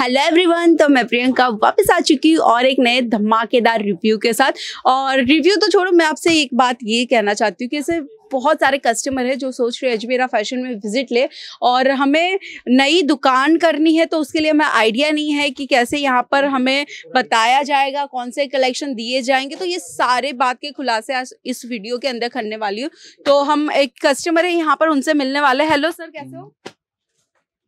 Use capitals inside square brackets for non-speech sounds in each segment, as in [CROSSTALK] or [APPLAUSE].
Hello everyone तो मैं प्रियंका वापस आ चुकी हूँ और एक नए धमाकेदार रिव्यू के साथ और रिव्यू तो छोड़ो मैं आपसे एक बात ये कहना चाहती हूँ कि इसे बहुत सारे कस्टमर हैं जो सोच रहे हैं अजमेरा फैशन में विजिट ले और हमें नई दुकान करनी है तो उसके लिए हमें आइडिया नहीं है कि कैसे यहाँ पर हमें बताया जाएगा कौन से कलेक्शन दिए जाएंगे तो ये सारे बात के खुलासे आज इस वीडियो के अंदर करने वाली हूँ तो हम एक कस्टमर है यहाँ पर उनसे मिलने वाले हेलो सर कैसे हो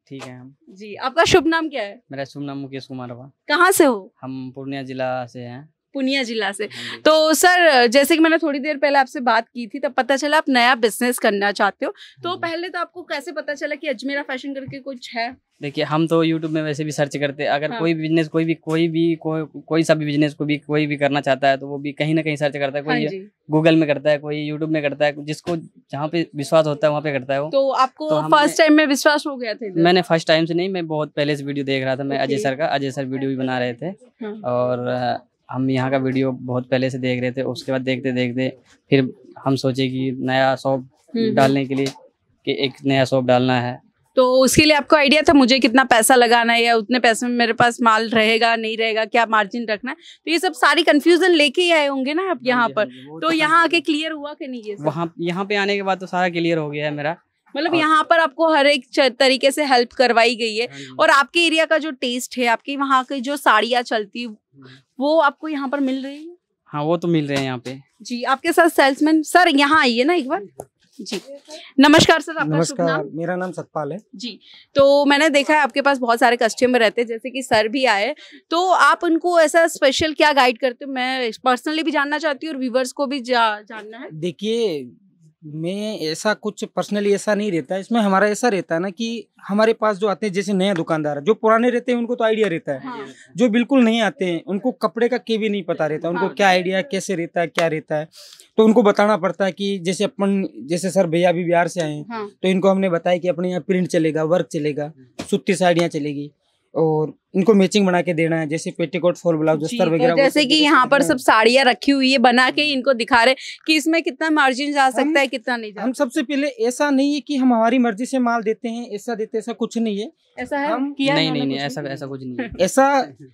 ठीक है हम जी आपका शुभ नाम क्या है मेरा शुभ नाम मुकेश कुमार हुआ कहाँ से हो हम पूर्णिया जिला से हैं पुनिया जिला से हाँ तो सर जैसे कि मैंने थोड़ी देर पहले आपसे बात की थी तब पता चला आप नया बिजनेस करना चाहते हो हाँ तो पहले तो आपको कैसे पता चला कि अजमेरा फैशन करके कुछ है देखिए हम तो यूट्यूब में वैसे भी सर्च करते हैं अगर हाँ। कोई भी बिजनेस कोई भी कोई भी को, कोई सा भी बिजनेस को भी कोई भी करना चाहता है तो वो भी कहीं ना कहीं सर्च करता है कोई हाँ गूगल में करता है कोई यूट्यूब में करता है जिसको जहाँ पे विश्वास होता है वहाँ पे करता है वो तो आपको तो फर्स्ट टाइम में विश्वास हो गया था मैंने फर्स्ट टाइम से नहीं मैं बहुत पहले से वीडियो देख रहा था मैं अजय सर का अजय सर वीडियो भी बना रहे थे हाँ। और हम यहाँ का वीडियो बहुत पहले से देख रहे थे उसके बाद देखते देखते फिर हम सोचे कि नया शॉप हम्म। डालने के लिए कि एक नया शॉप डालना है तो उसके लिए आपको आइडिया था मुझे कितना पैसा लगाना है या उतने पैसे में मेरे पास माल रहेगा नहीं रहेगा क्या मार्जिन रखना है तो ये सब सारी कंफ्यूजन लेके ही आए होंगे ना आप हाँ यहाँ हाँ पर तो, तो यहाँ आके क्लियर हुआ कि नहीं ये वहाँ यहाँ पे आने के बाद तो सारा क्लियर हो गया है मेरा मतलब यहाँ पर आपको हर एक तरीके से हेल्प करवाई गई है हाँ और आपके एरिया का जो टेस्ट है आपके वहाँ की जो साड़ियाँ चलती हम्म। वो आपको यहाँ पर मिल रही है हाँ वो तो मिल रहे हैं यहाँ पे जी आपके साथ सेल्समैन सर यहाँ आइए ना एक बार जी नमस्कार सर आपका नमस्कार नाम? मेरा नाम सतपाल है जी तो मैंने देखा है आपके पास बहुत सारे कस्टमर रहते हैं जैसे कि सर भी आए तो आप उनको ऐसा स्पेशल क्या गाइड करते हो मैं पर्सनली भी जानना चाहती हूँ और व्यूवर्स को भी जा, जानना है देखिए मैं ऐसा कुछ पर्सनली ऐसा नहीं रहता इसमें हमारा ऐसा रहता है ना कि हमारे पास जो आते हैं जैसे नया दुकानदार जो पुराने रहते हैं उनको तो आइडिया रहता है हाँ। जो बिल्कुल नहीं आते हैं उनको कपड़े का के भी नहीं पता रहता उनको हाँ। क्या आइडिया कैसे रहता है क्या रहता है तो उनको बताना पड़ता है कि जैसे अपन जैसे सर भैया भी बिहार से आए हैं हाँ। तो इनको हमने बताया कि अपने यहाँ प्रिंट चलेगा वर्क चलेगा हाँ। सुती साड़ियाँ चलेगी और इनको मैचिंग बना के देना है जैसे पेटीकोट फॉल ब्लाउज अस्तर वगैरह जैसे कि यहाँ पर सब साड़ियाँ रखी हुई है बना के इनको दिखा रहे कि इसमें कितना मार्जिन जा सकता है कितना नहीं जा हम सबसे पहले ऐसा नहीं है कि हम हमारी मर्जी से माल देते हैं ऐसा देते ऐसा कुछ नहीं है ऐसा है हम किया नहीं नहीं ऐसा ऐसा कुछ नहीं है [LAUGHS] ऐसा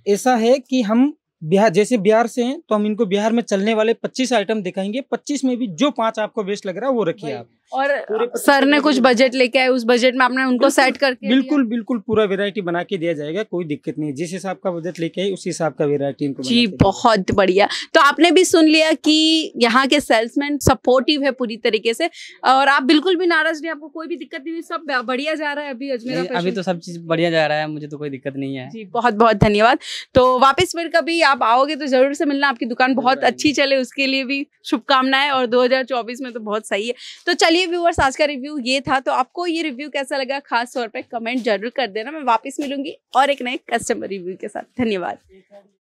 ऐसा है कि हम बिहार जैसे बिहार से हैं तो हम इनको बिहार में चलने वाले पच्चीस आइटम दिखाएंगे पच्चीस में भी जो पांच आपको बेस्ट लग रहा है वो रखिए आप और सर ने कुछ बजट लेके आए उस बजट में आपने उनको सेट करके बिल्कुल बिल्कुल पूरा वेरायटी बना के दिया जाएगा कोई दिक्कत नहीं जिस हिसाब का बजट लेके आए उस हिसाब का वेरायटी जी बहुत बढ़िया तो आपने भी सुन लिया कि यहाँ के सेल्समैन सपोर्टिव है पूरी तरीके से और आप बिल्कुल भी नाराज नहीं आपको कोई भी दिक्कत नहीं हुई सब बढ़िया जा रहा है अभी अजमेर अभी तो सब चीज बढ़िया जा रहा है मुझे तो कोई दिक्कत नहीं है जी बहुत बहुत धन्यवाद तो वापस फिर कभी आप आओगे तो जरूर से मिलना आपकी दुकान बहुत अच्छी चले उसके लिए भी शुभकामनाएं और 2024 में तो बहुत सही है तो चलिए चलिए आज का रिव्यू ये था तो आपको ये रिव्यू कैसा लगा खास तौर पे कमेंट जरूर कर देना मैं वापस मिलूंगी और एक नए कस्टमर रिव्यू के साथ धन्यवाद